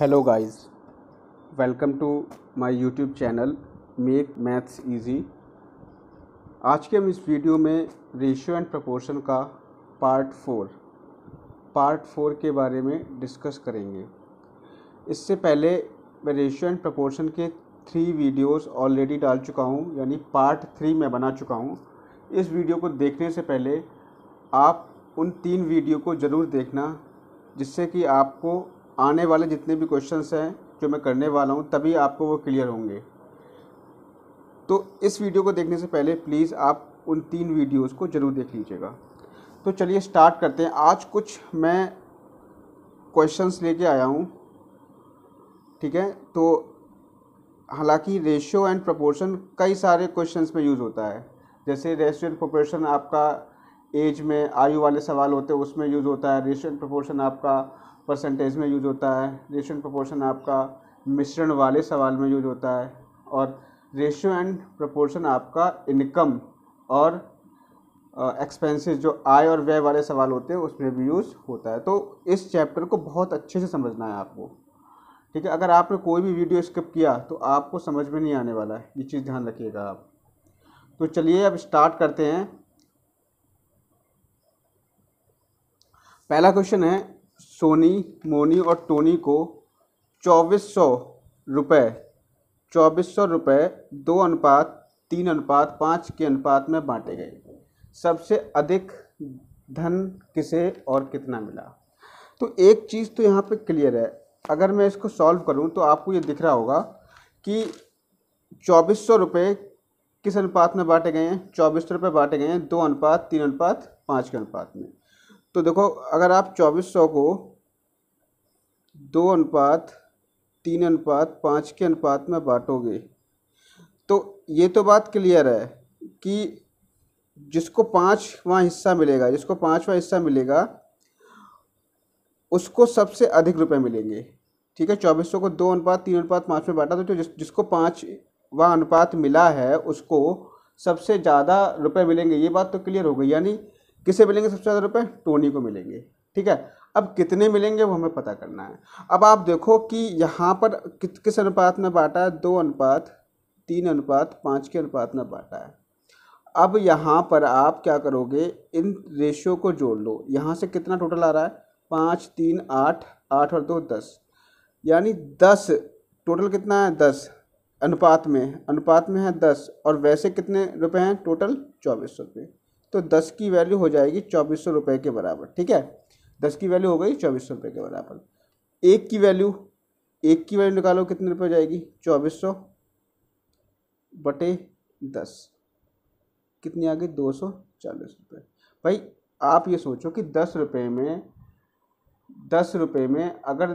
hello guys welcome to my YouTube channel make maths easy आज के हम इस वीडियो में रेशियो एंड प्रपोर्शन का पार्ट फोर पार्ट फोर के बारे में डिस्कस करेंगे इससे पहले मैं रेशियो एंड प्रपोर्शन के थ्री वीडियोस ऑलरेडी डाल चुका हूँ यानी पार्ट थ्री में बना चुका हूँ इस वीडियो को देखने से पहले आप उन तीन वीडियो को ज़रूर देखना जिससे कि आपको आने वाले जितने भी क्वेश्चंस हैं जो मैं करने वाला हूँ तभी आपको वो क्लियर होंगे तो इस वीडियो को देखने से पहले प्लीज़ आप उन तीन वीडियोस को ज़रूर देख लीजिएगा तो चलिए स्टार्ट करते हैं आज कुछ मैं क्वेश्चंस लेके आया हूँ ठीक है तो हालांकि रेशियो एंड प्रोपोर्शन कई सारे क्वेश्चंस में यूज़ होता है जैसे रेशियो एंड प्रोपोर्शन आपका एज में आयु वाले सवाल होते हैं उसमें यूज़ होता है रेशियो एंड प्रपोर्शन आपका परसेंटेज में यूज होता है रेशियो एंड प्रोपोर्शन आपका मिश्रण वाले सवाल में यूज होता है और रेशियो एंड प्रोपोर्शन आपका इनकम और एक्सपेंसेस uh, जो आय और व्यय वाले सवाल होते हैं उसमें भी यूज़ होता है तो इस चैप्टर को बहुत अच्छे से समझना है आपको ठीक है अगर आपने कोई भी वीडियो स्किप किया तो आपको समझ में नहीं आने वाला है ये चीज़ ध्यान रखिएगा आप तो चलिए अब स्टार्ट करते हैं पहला क्वेश्चन है सोनी मोनी और टोनी को चौबीस सौ रुपये चौबीस सौ रुपये दो अनुपात तीन अनुपात पाँच के अनुपात में बांटे गए सबसे अधिक धन किसे और कितना मिला तो एक चीज़ तो यहाँ पे क्लियर है अगर मैं इसको सॉल्व करूँ तो आपको ये दिख रहा होगा कि चौबीस सौ रुपये किस अनुपात में बांटे गए हैं चौबीस सौ रुपये बांटे गए हैं दो अनुपात तीन अनुपात पाँच के अनुपात में तो देखो अगर आप चौबीस सौ को दो अनुपात तीन अनुपात पाँच के अनुपात में बांटोगे तो ये तो बात क्लियर है कि जिसको पाँचवा हिस्सा मिलेगा जिसको पाँचवा हिस्सा मिलेगा उसको सबसे अधिक रुपए मिलेंगे ठीक है चौबीस सौ को दो अनुपात तीन अनुपात पाँच में बांटा तो जिस जिसको पाँचवा अनुपात मिला है उसको सबसे ज़्यादा रुपए मिलेंगे ये बात तो क्लियर हो गई यानी किसे मिलेंगे सबसे ज़्यादा रुपये टोनी को मिलेंगे ठीक है अब कितने मिलेंगे वो हमें पता करना है अब आप देखो कि यहाँ पर कित किस अनुपात में बांटा है दो अनुपात तीन अनुपात पाँच के अनुपात में बांटा है अब यहाँ पर आप क्या करोगे इन रेशियो को जोड़ लो यहाँ से कितना टोटल आ रहा है पाँच तीन आठ आठ और दो दस यानी दस टोटल कितना है दस अनुपात में अनुपात में है दस और वैसे कितने रुपए हैं टोटल चौबीस सौ रुपये तो दस की वैल्यू हो जाएगी चौबीस सौ रुपये के बराबर ठीक है दस की वैल्यू हो गई चौबीस सौ रुपये के बराबर एक की वैल्यू एक की वैल्यू निकालो कितने रुपये हो जाएगी चौबीस सौ बटे दस कितनी आ गई दो सौ चालीस रुपये भाई आप ये सोचो कि दस रुपये में दस रुपये में अगर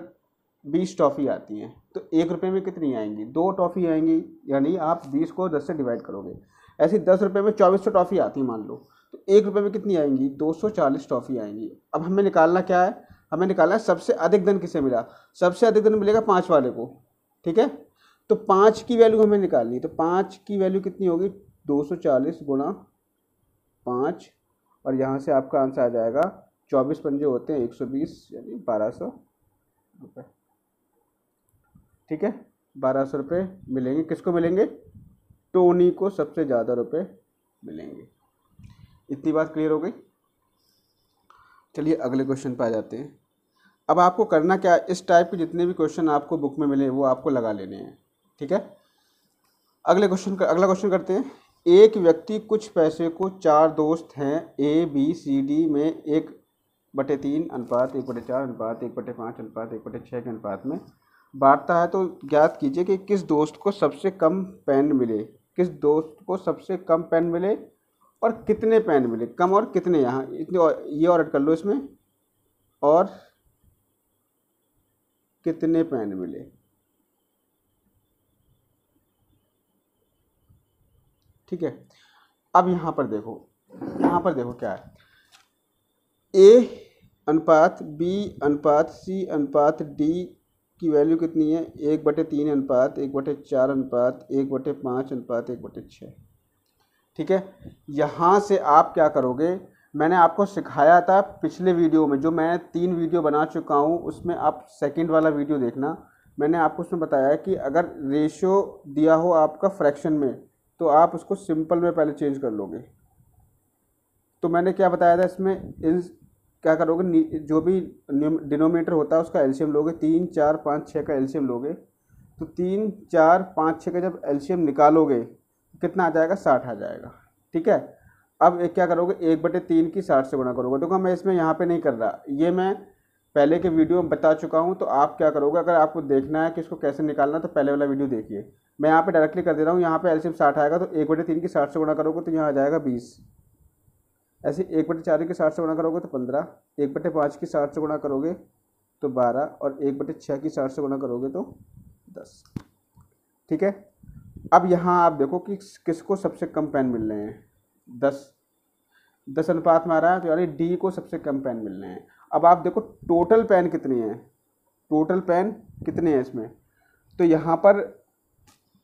बीस टॉफ़ी आती हैं तो एक रुपये में कितनी आएंगी दो टॉफ़ी आएंगी यानी आप बीस को दस से डिवाइड करोगे ऐसी दस रुपये में चौबीस सौ टॉफ़ी आती मान लो एक रुपये में कितनी आएंगी 240 ट्रॉफी आएंगी अब हमें निकालना क्या है हमें निकालना है सबसे अधिक धन किसे मिला सबसे अधिक धन मिलेगा पाँच वाले को ठीक है तो पाँच की वैल्यू हमें निकालनी तो पाँच की वैल्यू कितनी होगी चालीस गुणा पाँच और यहाँ से आपका आंसर आ जाएगा चौबीस पंजे होते हैं एक सौ बीस यानी बारह सौ रुपये ठीक है बारह सौ रुपये मिलेंगे किसको मिलेंगे टोनी को सबसे ज़्यादा रुपये मिलेंगे इतनी बात क्लियर हो गई चलिए अगले क्वेश्चन पर आ जाते हैं अब आपको करना क्या इस टाइप के जितने भी क्वेश्चन आपको बुक में मिले वो आपको लगा लेने हैं ठीक है अगले क्वेश्चन कर, अगला क्वेश्चन करते हैं एक व्यक्ति कुछ पैसे को चार दोस्त हैं ए बी सी डी में एक बटे तीन अनुपात एक बटे चार अनुपात एक बटे पाँच अनुपात एक बटे छः के अनुपात में बांटता है तो ज्ञात कीजिए कि किस दोस्त को सबसे कम पेन मिले किस दोस्त को सबसे कम पेन मिले और कितने पेन मिले कम और कितने यहाँ इतने और ये और ऐड कर लो इसमें और कितने पेन मिले ठीक है अब यहाँ पर देखो यहाँ पर देखो क्या है ए अनुपात बी अनुपात सी अनुपात डी की वैल्यू कितनी है एक बटे तीन अनुपात एक बटे चार अनुपात एक बटे पाँच अनुपात एक बटे छः ठीक है यहाँ से आप क्या करोगे मैंने आपको सिखाया था पिछले वीडियो में जो मैं तीन वीडियो बना चुका हूँ उसमें आप सेकंड वाला वीडियो देखना मैंने आपको उसमें बताया कि अगर रेशियो दिया हो आपका फ्रैक्शन में तो आप उसको सिंपल में पहले चेंज कर लोगे तो मैंने क्या बताया था इसमें इन क्या करोगे जो भी डिनोमीटर होता है उसका एल्शियम लोगे तीन चार पाँच छः का एल्शियम लोगे तो तीन चार पाँच छः का जब एल्शियम निकालोगे कितना आ जाएगा साठ आ जाएगा ठीक है अब एक क्या करोगे एक बटे तीन की साठ से गुणा करोगे देखो मैं इसमें यहाँ पे नहीं कर रहा ये मैं पहले के वीडियो में बता चुका हूँ तो आप क्या करोगे अगर आपको देखना है कि इसको कैसे निकालना तो पहले वाला वीडियो देखिए मैं यहाँ पे डायरेक्टली कर दे रहा हूँ यहाँ पे एलसीएम साठ आएगा तो एक बटे तीन की साठ से गुणा करोगे तो यहाँ आ जाएगा बीस ऐसे एक बटे चार की साठ से गुणा करोगे तो पंद्रह एक बटे पाँच की साठ से गुणा करोगे तो बारह और एक बटे छः की साठ से गुणा करोगे तो दस ठीक है अब यहाँ आप देखो कि किसको सबसे कम पेन मिल रहे हैं दस दस अनुपात में आ रहा है तो यानी डी को सबसे कम पेन मिल रहे हैं अब आप देखो टोटल पेन कितने हैं टोटल पेन कितने हैं इसमें तो यहाँ पर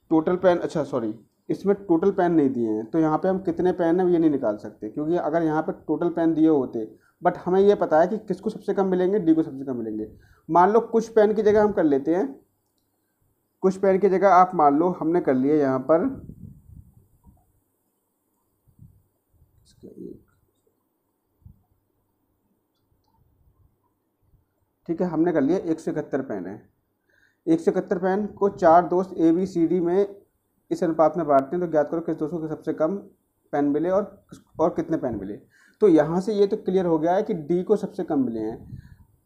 टोटल पेन अच्छा सॉरी इसमें टोटल पेन नहीं दिए हैं तो यहाँ पे हम कितने पेन हैं ये नहीं निकाल सकते क्योंकि अगर यहाँ पे टोटल पेन दिए होते बट हमें ये पता है कि किसको सबसे कम मिलेंगे डी को सबसे कम मिलेंगे मान लो कुछ पेन की जगह हम कर लेते हैं कुछ पेड़ की जगह आप मान लो हमने कर लिया यहाँ पर ठीक है हमने कर लिया एक सौ इकहत्तर पेन है एक सौ इकहत्तर पेन को चार दोस्त ए बी सी डी में इस अनुपात में बांटते हैं तो ज्ञात करो किस दोस्तों को सबसे कम पेन मिले और और कितने पेन मिले तो यहाँ से ये तो क्लियर हो गया है कि डी को सबसे कम मिले हैं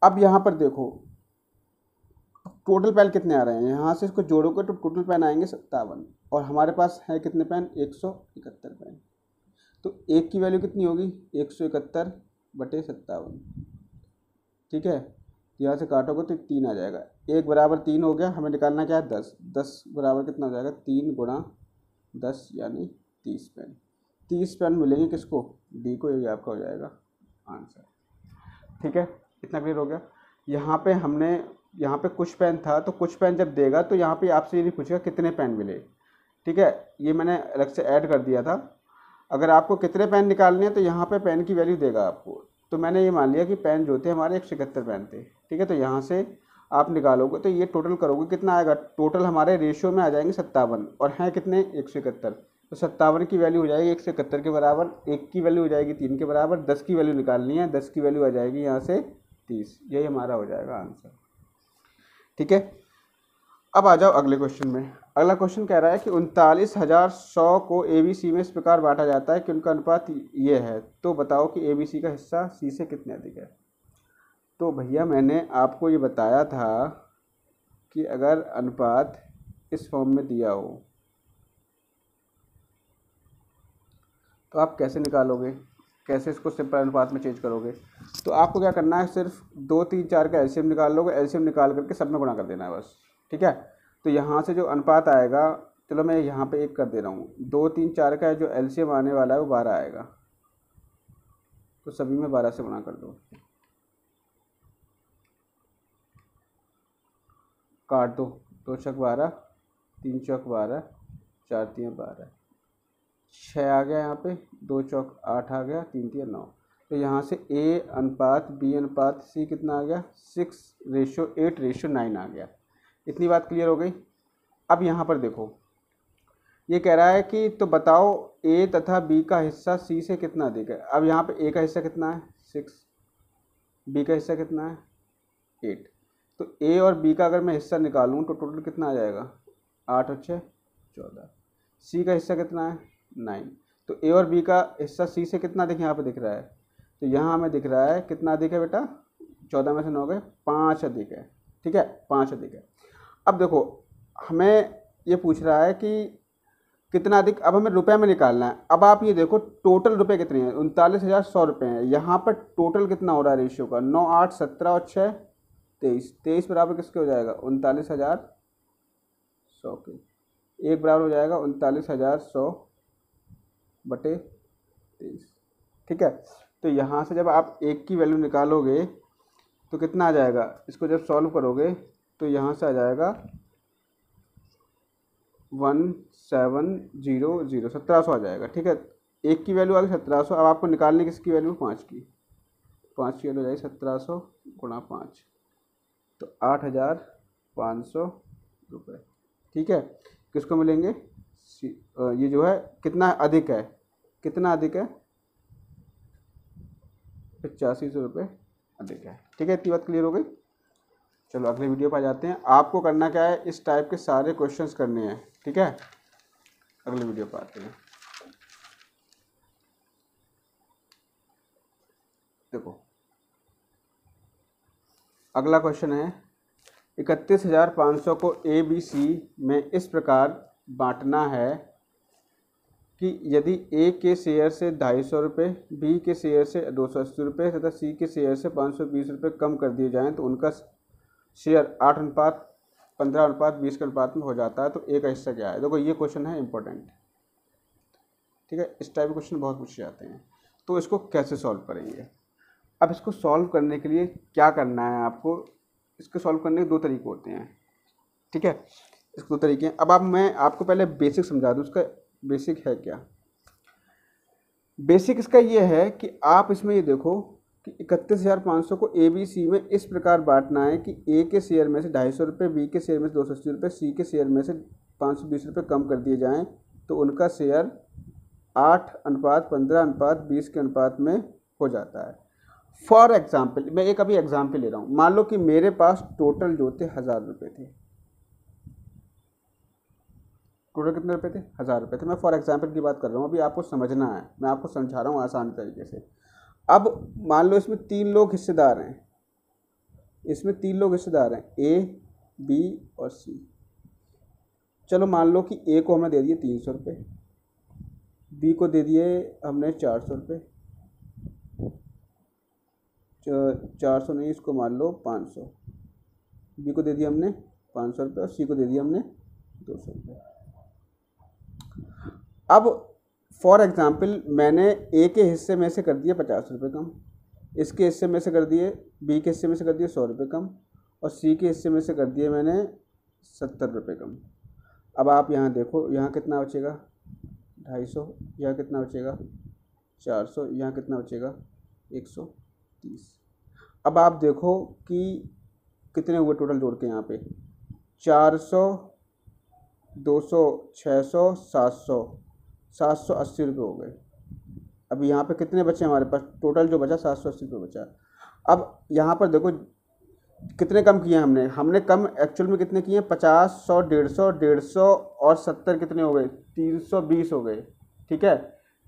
अब यहाँ पर देखो टोटल पैन कितने आ रहे हैं यहाँ से इसको जोड़ोगे तो टोटल पैन आएंगे सत्तावन और हमारे पास है कितने पैन एक सौ इकहत्तर पैन तो एक की वैल्यू कितनी होगी एक सौ इकहत्तर बटे सत्तावन ठीक है तो यहाँ से काटोगे तो तीन आ जाएगा एक बराबर तीन हो गया हमें निकालना क्या है दस दस बराबर कितना हो जाएगा तीन गुणा दस यानी तीस पेन तीस पेन मिलेंगे किसको डी को यही आपका हो जाएगा आंसर ठीक है इतना क्लियर हो गया यहाँ पे हमने यहाँ पे कुछ पेन था तो कुछ पेन जब देगा तो यहाँ पे आपसे ये नहीं पूछेगा कितने पेन मिले ठीक है ये मैंने अलग से ऐड कर दिया था अगर आपको कितने पेन निकालने हैं तो यहाँ पे पेन की वैल्यू देगा आपको तो मैंने ये मान लिया कि पेन जो थे हमारे एक शिकहत्तर पेन थे ठीक है तो यहाँ से आप निकालोगे तो ये टोटल करोगे कितना आएगा टोटल हमारे रेशियो में आ जाएंगे सत्तावन और हैं कितने एक सौ इकहत्तर तो सत्तावन की वैल्यू हो जाएगी एक सौ इकहत्तर के बराबर एक की वैल्यू हो जाएगी तीन के बराबर दस की वैल्यू निकालनी है दस की वैल्यू आ जाएगी यहाँ से तीस यही हमारा हो जाएगा आंसर ठीक है अब आ जाओ अगले क्वेश्चन में अगला क्वेश्चन कह रहा है कि उनतालीस हज़ार सौ को ए बी सी में इस प्रकार बांटा जाता है कि उनका अनुपात ये है तो बताओ कि ए बी सी का हिस्सा सी से कितने अधिक है तो भैया मैंने आपको ये बताया था कि अगर अनुपात इस फॉर्म में दिया हो तो आप कैसे निकालोगे कैसे इसको सिंपल अनुपात में चेंज करोगे तो आपको क्या करना है सिर्फ दो तीन चार का एल्शियम निकाल लोगे एल्शियम निकाल करके सब में गुणा कर देना है बस ठीक है तो यहाँ से जो अनुपात आएगा चलो मैं यहाँ पे एक कर दे रहा हूँ दो तीन चार का जो एल्शियम आने वाला है वो बारह आएगा तो सभी में बारह से गुणा कर दो काट दो दो चक बारह तीन चौक बारह चार तीन बारह छः आ गया यहाँ पे दो चौक आठ आ गया तीन तीन नौ तो यहाँ से ए अनुपात बी अनुपात सी कितना आ गया six ratio eight ratio nine आ गया इतनी बात क्लियर हो गई अब यहाँ पर देखो ये कह रहा है कि तो बताओ ए तथा बी का हिस्सा सी से कितना अधिक है अब यहाँ पे ए का हिस्सा कितना है सिक्स बी का हिस्सा कितना है एट तो ए और बी का अगर मैं हिस्सा निकालूँ तो टोटल कितना आ जाएगा आठ और छः चौदह सी का हिस्सा कितना है नाइन तो ए और बी का हिस्सा सी से कितना अधिक यहाँ पे दिख रहा है तो यहाँ हमें दिख रहा है कितना अधिक है बेटा चौदह में से नौ गए पाँच अधिक है ठीक है पाँच अधिक है अब देखो हमें ये पूछ रहा है कि कितना अधिक अब हमें रुपये में निकालना है अब आप ये देखो टोटल रुपये कितने हैं उनतालीस हज़ार सौ रुपये हैं यहाँ पर टोटल कितना हो रहा है रेशियो का नौ आठ सत्रह और छः तेईस तेईस बराबर किसके हो जाएगा उनतालीस हज़ार सौ के एक बराबर हो जाएगा उनतालीस हज़ार सौ बटे तेईस ठीक है तो यहाँ से जब आप एक की वैल्यू निकालोगे तो कितना आ जाएगा इसको जब सॉल्व करोगे तो यहाँ से आ जाएगा वन सेवन जीरो जीरो सत्रह सौ आ जाएगा ठीक है एक की वैल्यू आ गई सत्रह सौ अब आपको निकालनी किसकी वैल्यू पाँच की पाँच की वैल्यू जाएगी सत्रह सौ गुणा पाँच तो आठ हज़ार पाँच सौ रुपये ठीक है किसको मिलेंगे ये जो है कितना अधिक है कितना अधिक है पचासी सौ रुपये अधिक है ठीक है इतनी बात क्लियर हो गई चलो अगले वीडियो पर आ जाते हैं आपको करना क्या है इस टाइप के सारे क्वेश्चंस करने हैं ठीक है अगले वीडियो पर आते हैं देखो अगला क्वेश्चन है इकतीस हज़ार पाँच सौ को ए बी सी में इस प्रकार बांटना है कि यदि ए के शेयर से ढाई सौ रुपये बी के शेयर से दो सौ अस्सी रुपये तथा सी के शेयर से पाँच सौ बीस रुपये कम कर दिए जाएँ तो उनका शेयर आठ अनुपात पंद्रह अनुपात बीस के अनुपात में हो जाता है तो ए का हिस्सा क्या है देखो ये क्वेश्चन है इंपॉर्टेंट ठीक है इस टाइप के क्वेश्चन बहुत पूछे जाते हैं तो इसको कैसे सॉल्व करेंगे अब इसको सॉल्व करने के लिए क्या करना है आपको इसको सॉल्व करने के दो तरीके होते हैं ठीक है इसके दो तरीके हैं अब आप मैं आपको पहले बेसिक समझा दूँ उसका बेसिक है क्या बेसिक इसका ये है कि आप इसमें ये देखो कि इकतीस हज़ार पाँच सौ को ए बी सी में इस प्रकार बांटना है कि ए के शेयर में से ढाई सौ रुपये बी के शेयर में से दो सौ अस्सी रुपये सी के शेयर में से पाँच सौ बीस रुपये कम कर दिए जाएँ तो उनका शेयर आठ अनुपात पंद्रह अनुपात बीस के अनुपात में हो जाता है फॉर एग्ज़ाम्पल मैं एक अभी एग्ज़ाम्पल ले रहा हूँ मान लो कि मेरे पास टोटल जो थे हज़ार रुपये थे टोटल कितने रुपए थे हज़ार रुपए थे मैं फॉर एग्जाम्पल की बात कर रहा हूँ अभी आपको समझना है मैं आपको समझा रहा हूँ आसान तरीके से अब मान लो इसमें तीन लोग हिस्सेदार हैं इसमें तीन लोग हिस्सेदार हैं ए बी और सी चलो मान लो कि ए को हमने दे दिए तीन सौ रुपये बी को दे दिए हमने चार सौ रुपये चार सौ नहीं इसको मान लो पाँच सौ बी को दे दिए हमने पाँच सौ रुपये और सी को दे दिए हमने दो सौ रुपये अब फॉर एग्ज़ाम्पल मैंने ए के हिस्से में से कर दिए पचास रुपये कम इसके हिस्से में से कर दिए बी के हिस्से में से कर दिए सौ रुपये कम और सी के हिस्से में से कर दिए मैंने सत्तर रुपये कम अब आप यहाँ देखो यहाँ कितना बचेगा ढाई सौ यहाँ कितना बचेगा चार सौ यहाँ कितना बचेगा एक सौ तीस अब आप देखो कि कितने हुए टोटल जोड़ के यहाँ पे चार सौ दो सौ छः सौ सात सौ सात सौ अस्सी रुपये हो गए अब यहाँ पे कितने बचे हमारे पास टोटल जो बचा सात सौ अस्सी रुपये बचा अब यहाँ पर देखो कितने कम किए हमने हमने कम एक्चुअल में कितने किए हैं पचास सौ डेढ़ सौ डेढ़ सौ और सत्तर कितने हो गए तीन सौ बीस हो गए ठीक है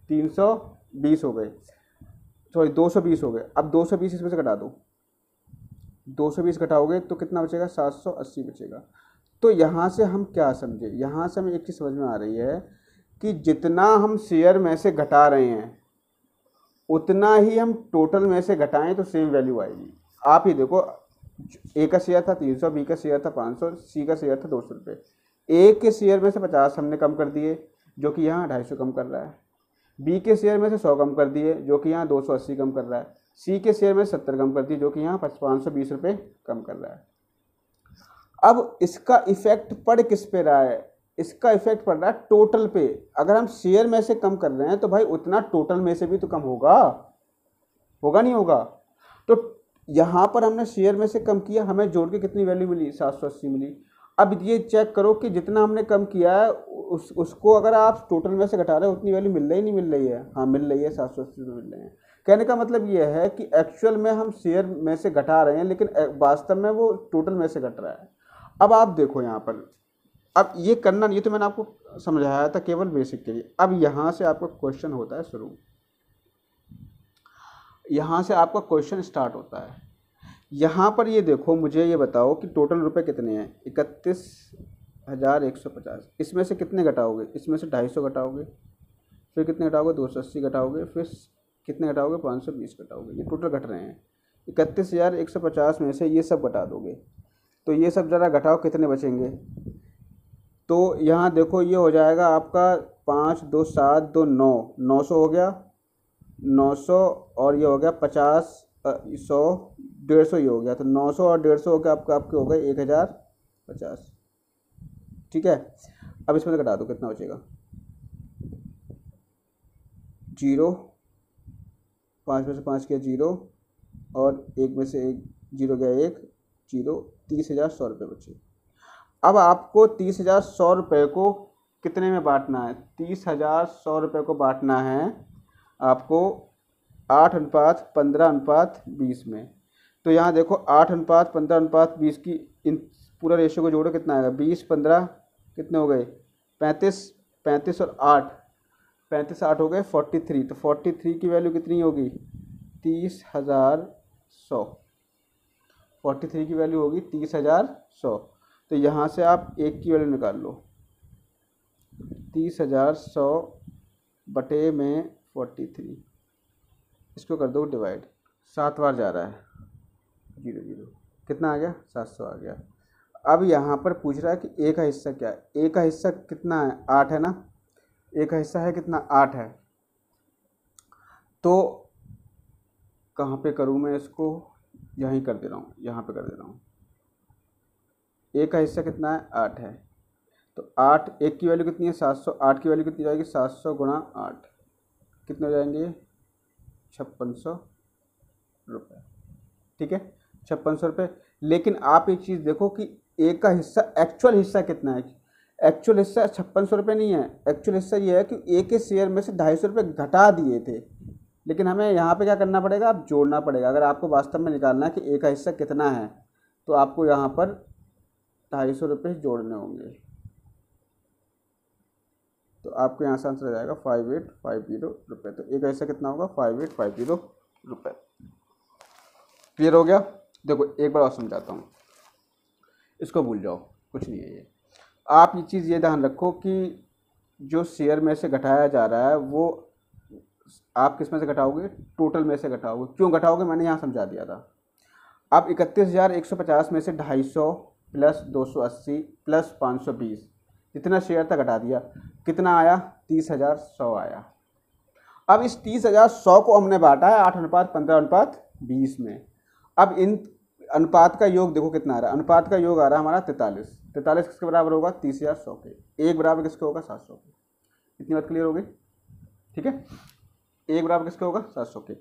तीन सौ बीस हो गए सॉरी दो सौ बीस हो गए अब दो सौ बीस इसमें से कटा दो दो सौ बीस घटाओगे तो कितना बचेगा सात सौ अस्सी बचेगा तो यहाँ से हम क्या समझे यहाँ से हमें एक चीज़ समझ में आ रही है कि जितना हम शेयर में से घटा रहे हैं उतना ही हम टोटल में से घटाएं तो सेम वैल्यू आएगी आप ही देखो ए का शेयर था तीन सौ बी का शेयर था पाँच सौ सी का शेयर था दो सौ रुपये ए के शेयर में से पचास हमने कम कर दिए जो कि यहाँ ढाई सौ कम कर रहा है बी के शेयर में से सौ कम कर दिए जो कि यहाँ दो सौ अस्सी कम कर रहा है सी के शेयर में सत्तर कम कर दिए जो कि यहाँ पाँच सौ बीस रुपये कम कर रहा है अब इसका इफेक्ट पड़ किस पे रहा है इसका इफेक्ट पड़ रहा है टोटल पे अगर हम शेयर में से कम कर रहे हैं तो भाई उतना टोटल में से भी तो कम होगा होगा नहीं होगा तो यहाँ पर हमने शेयर में से कम किया हमें जोड़ के कितनी वैल्यू मिली सात सौ अस्सी मिली अब ये चेक करो कि जितना हमने कम किया है उस उसको अगर आप टोटल में से घटा रहे हो उतनी वैल्यू मिल रही नहीं मिल रही है हाँ मिल रही है सात सौ अस्सी मिल रहे हैं कहने का मतलब ये है कि एक्चुअल में हम शेयर में से घटा रहे हैं लेकिन वास्तव में वो टोटल में से घट रहा है अब आप देखो यहाँ पर अब ये करना नहीं तो मैंने आपको समझाया था केवल बेसिक के लिए अब यहाँ से आपका क्वेश्चन होता है शुरू यहाँ से आपका क्वेश्चन स्टार्ट होता है यहाँ पर ये देखो मुझे ये बताओ कि टोटल रुपए कितने हैं इकतीस हज़ार एक सौ पचास इसमें से कितने घटाओगे इसमें से ढाई सौ घटाओगे फिर कितने घटाओगे दो सौ अस्सी घटाओगे फिर कितने घटाओगे पाँच सौ बीस घटाओगे ये टोटल घट रहे हैं इकतीस हज़ार एक सौ पचास में से ये सब घटा दोगे तो ये सब ज़रा घटाओ कितने बचेंगे तो यहाँ देखो ये हो जाएगा आपका पाँच दो सात दो नौ नौ सौ हो गया नौ सौ और ये हो गया पचास सौ डेढ़ सौ ये हो गया तो नौ सौ और डेढ़ सौ हो गया आपका आपके हो गए एक हज़ार पचास ठीक है अब इसमें कटा दो कितना बचेगा जीरो पाँच में से पाँच किया जीरो और एक में से एक जीरो गया एक जीरो तीस हज़ार सौ रुपये बचे अब आपको तीस हज़ार सौ रुपये को कितने में बांटना है तीस हज़ार सौ रुपये को बांटना है आपको आठ अनुपात पंद्रह अनुपात बीस में तो यहाँ देखो आठ अनुपात पंद्रह अनुपात बीस की इन पूरा रेशियो को जोड़ो कितना आएगा बीस पंद्रह कितने हो गए पैंतीस पैंतीस और आठ पैंतीस आठ हो गए फोर्टी थ्री तो फोर्टी थ्री की वैल्यू कितनी होगी तीस हज़ार सौ फोर्टी थ्री की वैल्यू होगी तीस हज़ार सौ तो यहाँ से आप एक की वैल्यू निकाल लो तीस हज़ार सौ बटे में फोर्टी थ्री इसको कर दो डिवाइड सात बार जा रहा है जीरो जीरो कितना आ गया सात सौ आ गया अब यहाँ पर पूछ रहा है कि ए का हिस्सा क्या है ए का हिस्सा कितना है आठ है ना ए का हिस्सा है कितना आठ है तो कहाँ पे करूँ मैं इसको यहीं कर दे रहा हूँ यहाँ पे कर दे रहा हूँ ए का हिस्सा कितना है आठ है तो आठ एक की वैल्यू कितनी है सात सौ आठ की वैल्यू कितनी जाएगी सात सौ गुणा आठ कितने हो जाएंगे छप्पन सौ रुपये ठीक है छप्पन सौ रुपये लेकिन आप एक चीज़ देखो कि ए का हिस्सा एक्चुअल हिस्सा कितना है एक्चुअल हिस्सा छप्पन सौ रुपये नहीं है एक्चुअल हिस्सा ये है कि ए के शेयर में से ढाई सौ रुपये घटा दिए थे लेकिन हमें यहाँ पे क्या करना पड़ेगा आप जोड़ना पड़ेगा अगर आपको वास्तव में निकालना है कि ए का हिस्सा कितना है तो आपको यहाँ पर ढाई सौ रुपये जोड़ने होंगे तो आपके यहाँ से आंसर आ जाएगा फाइव एट फाइव जीरो रुपये तो एक ऐसा कितना होगा फाइव एट फाइव जीरो रुपये क्लियर हो गया देखो एक बार और समझाता हूँ इसको भूल जाओ कुछ नहीं है ये आप ये चीज़ ये ध्यान रखो कि जो शेयर में से घटाया जा रहा है वो आप किस में से घटाओगे टोटल में से घटाओगे क्यों घटाओगे मैंने यहाँ समझा दिया था आप इकतीस हज़ार एक सौ पचास में से ढाई सौ प्लस 280 प्लस 520 जितना शेयर था घटा दिया कितना आया तीस हज़ार सौ आया अब इस तीस हज़ार सौ को हमने बांटा है आठ अनुपात पंद्रह अनुपात बीस में अब इन अनुपात का योग देखो कितना आ रहा है अनुपात का योग आ रहा है हमारा तैतालीस तैतालीस किसके बराबर होगा तीस हज़ार सौ के एक बराबर किसके होगा सात सौ के इतनी बात क्लियर होगी ठीक है एक बराबर किसके होगा सात सौ के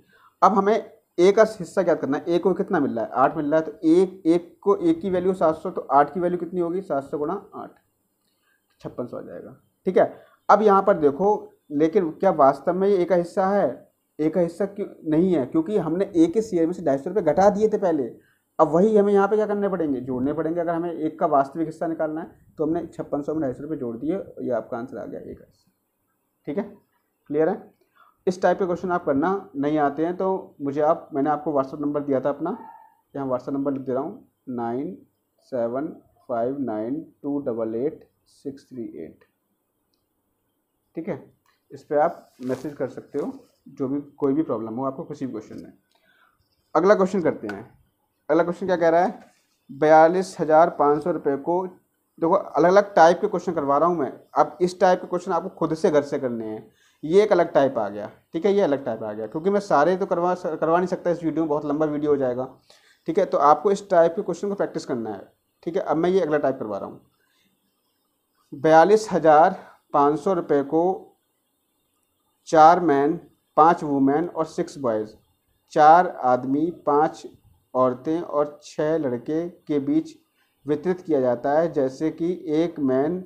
अब हमें ए का हिस्सा ज्ञात करना है ए को कितना मिल रहा है आठ मिल रहा है तो एक एक को एक की वैल्यू सात सौ तो आठ की वैल्यू कितनी होगी सात सौ गुणा आठ छप्पन सौ आ जाएगा ठीक है अब यहाँ पर देखो लेकिन क्या वास्तव में ये ए का हिस्सा है ए का हिस्सा क्यों नहीं है क्योंकि हमने ए के शेयर में से ढाई सौ रुपये घटा दिए थे पहले अब वही हमें यहाँ पर क्या करने पड़ेंगे जोड़ने पड़ेंगे अगर हमें एक का वास्तविक हिस्सा निकालना है तो हमने छप्पन सौ में ढाई सौ रुपये जोड़ दिए ये आपका आंसर आ गया एक का हिस्सा ठीक है क्लियर है इस टाइप के क्वेश्चन आप करना नहीं आते हैं तो मुझे आप मैंने आपको व्हाट्सअप नंबर दिया था अपना यहाँ व्हाट्सअप नंबर लिख दे रहा हूँ nine seven five nine two double eight six three eight ठीक है इस पर आप मैसेज कर सकते हो जो भी कोई भी प्रॉब्लम हो आपको किसी भी क्वेश्चन में अगला क्वेश्चन करते हैं अगला क्वेश्चन क्या कह रहा है बयालीस हज़ार पाँच सौ रुपये को देखो अलग अलग टाइप के क्वेश्चन करवा रहा हूँ मैं अब इस टाइप के क्वेश्चन आपको खुद से घर से करने हैं ये एक अलग टाइप आ गया ठीक है ये अलग टाइप आ गया क्योंकि मैं सारे तो करवा करवा नहीं सकता इस वीडियो में बहुत लंबा वीडियो हो जाएगा ठीक है तो आपको इस टाइप के क्वेश्चन को प्रैक्टिस करना है ठीक है अब मैं ये अगला टाइप करवा रहा हूँ बयालीस हज़ार पाँच सौ रुपये को चार मैन पांच वुमेन और सिक्स बॉयज़ चार आदमी पांच औरतें और छः लड़के के बीच वितरित किया जाता है जैसे कि एक मैन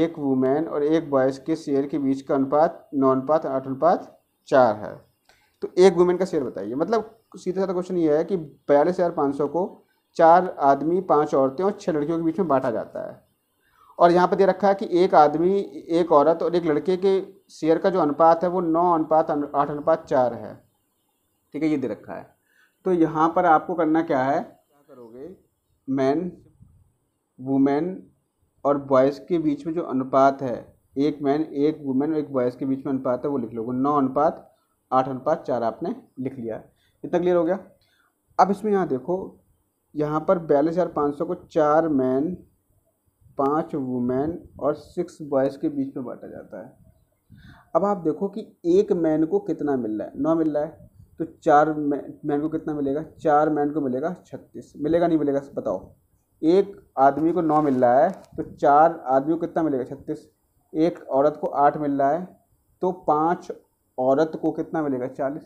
एक वुमेन और एक बॉयज़ के शेयर के बीच का अनुपात नौ अनुपात आठ अनुपात चार है तो एक वुमेन का शेयर बताइए मतलब सीधा साधा क्वेश्चन ये है कि बयालीस हज़ार पाँच सौ को चार आदमी पांच औरतें और छह लड़कियों के बीच में बांटा जाता है और यहाँ पर दे रखा है कि एक आदमी एक औरत और एक लड़के के शेयर का जो अनुपात है वो नौ अनुपात आठ अनुपात चार है ठीक है ये दे रखा है तो यहाँ पर आपको करना क्या है क्या करोगे मैन वुमेन और बॉयज़ के बीच में जो अनुपात है एक मैन एक वुमेन और एक बॉयज़ के बीच में अनुपात है वो लिख लो नौ अनुपात आठ अनुपात चार आपने लिख लिया इतना क्लियर हो गया अब इसमें यहाँ देखो यहाँ पर बयालीस हज़ार पाँच सौ को चार मैन पाँच वुमेन और सिक्स बॉयज़ के बीच में बांटा जाता है अब आप देखो कि एक मैन को कितना मिल रहा है नौ मिल रहा है तो चार मैन को कितना मिलेगा चार मैन को मिलेगा छत्तीस मिलेगा नहीं मिलेगा बताओ एक आदमी को नौ मिल रहा है तो चार आदमी को कितना मिलेगा छत्तीस एक औरत को आठ मिल रहा है तो पांच औरत को कितना मिलेगा चालीस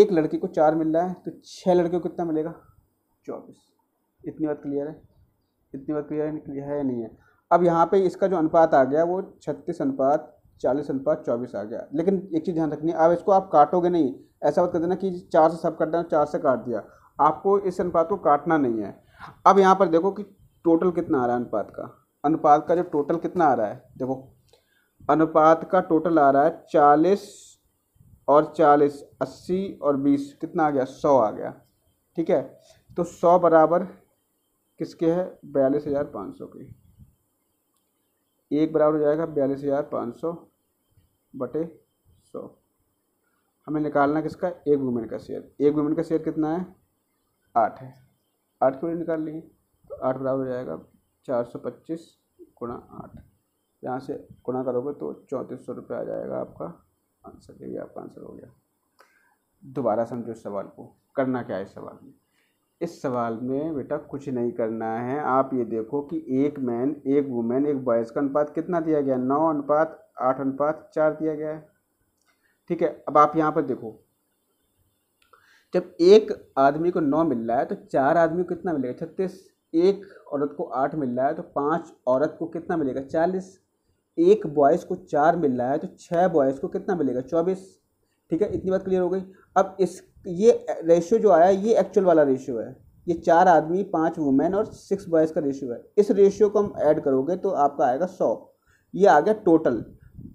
एक लड़के को चार मिल रहा है तो छः लड़के को कितना मिलेगा चौबीस इतनी बात क्लियर है इतनी बात क्लियर है है नहीं है अब यहाँ पे इसका जो अनुपात आ गया वो छत्तीस अनुपात चालीस अनुपात चौबीस आ गया लेकिन एक चीज़ ध्यान रखनी है अब इसको आप काटोगे नहीं ऐसा बात कर देना कि चार से सब कर देना चार से काट दिया आपको इस अनुपात को काटना नहीं है अब यहाँ पर देखो कि टोटल कितना आ रहा है अनुपात का अनुपात का जो टोटल कितना आ रहा है देखो अनुपात का टोटल आ रहा है चालीस और चालीस अस्सी और बीस कितना आ गया सौ आ गया ठीक है तो सौ बराबर किसके है बयालीस हज़ार पाँच सौ के एक बराबर हो जाएगा बयालीस हज़ार पाँच सौ बटे सौ हमें निकालना किसका एक वूमेन का शेयर एक वूमेन का शेयर कितना है आठ है आठ की वैल्यू निकाल ली तो आठ बराबर हो जाएगा चार सौ पच्चीस गुणा आठ यहाँ से गुणा करोगे तो चौंतीस सौ रुपये आ जाएगा आपका आंसर ये आपका आंसर हो गया दोबारा समझो इस सवाल को करना क्या है इस सवाल में इस सवाल में बेटा कुछ नहीं करना है आप ये देखो कि एक मैन एक वुमेन एक बॉयज़ का अनुपात कितना दिया गया नौ अनुपात आठ अनुपात चार दिया गया है ठीक है अब आप यहाँ पर देखो जब एक आदमी को नौ मिल रहा है तो चार आदमी को कितना मिलेगा छत्तीस एक औरत को आठ मिल रहा है तो पाँच औरत को कितना मिलेगा चालीस एक बॉयज़ को चार मिल रहा है तो छः बॉयज़ को कितना मिलेगा चौबीस ठीक है इतनी बात क्लियर हो गई अब इस ये रेशियो जो आया ये एक्चुअल वाला रेशियो है ये चार आदमी पांच वुमेन और सिक्स बॉयज़ का रेशियो है इस रेशियो को हम ऐड करोगे तो आपका आएगा सौ ये आ गया टोटल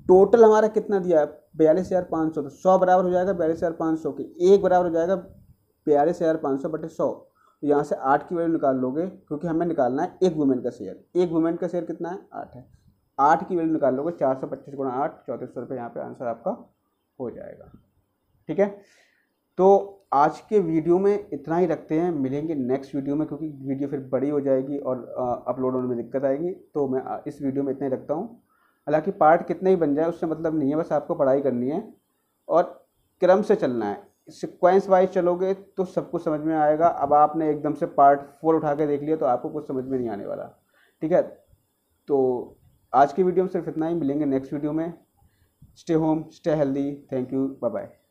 टोटल हमारा कितना दिया है बयालीस हज़ार पाँच सौ तो सौ बराबर हो जाएगा बयालीस हज़ार पाँच सौ के एक बराबर हो जाएगा बयालीस हज़ार पाँच सौ बटे सौ तो यहाँ से आठ की वैल्यू निकाल लोगे क्योंकि हमें निकालना है एक वुमेन का शेयर एक वुमेन का शेयर कितना है आठ है आठ की वैल्यू निकाल लोगे चार सौ पच्चीस गुणा आठ चौंतीस सौ रुपये यहाँ पर आंसर आपका हो जाएगा ठीक है तो आज के वीडियो में इतना ही रखते हैं मिलेंगे नेक्स्ट वीडियो में क्योंकि वीडियो फिर बड़ी हो जाएगी और अपलोड होने में दिक्कत आएगी तो मैं इस वीडियो में इतना ही रखता हूँ हालांकि पार्ट कितने ही बन जाए उससे मतलब नहीं है बस आपको पढ़ाई करनी है और क्रम से चलना है सिक्वेंस वाइज चलोगे तो सब कुछ समझ में आएगा अब आपने एकदम से पार्ट फोर उठा के देख लिया तो आपको कुछ समझ में नहीं आने वाला ठीक है तो आज की वीडियो में सिर्फ इतना ही मिलेंगे नेक्स्ट वीडियो में stay home stay healthy thank you bye bye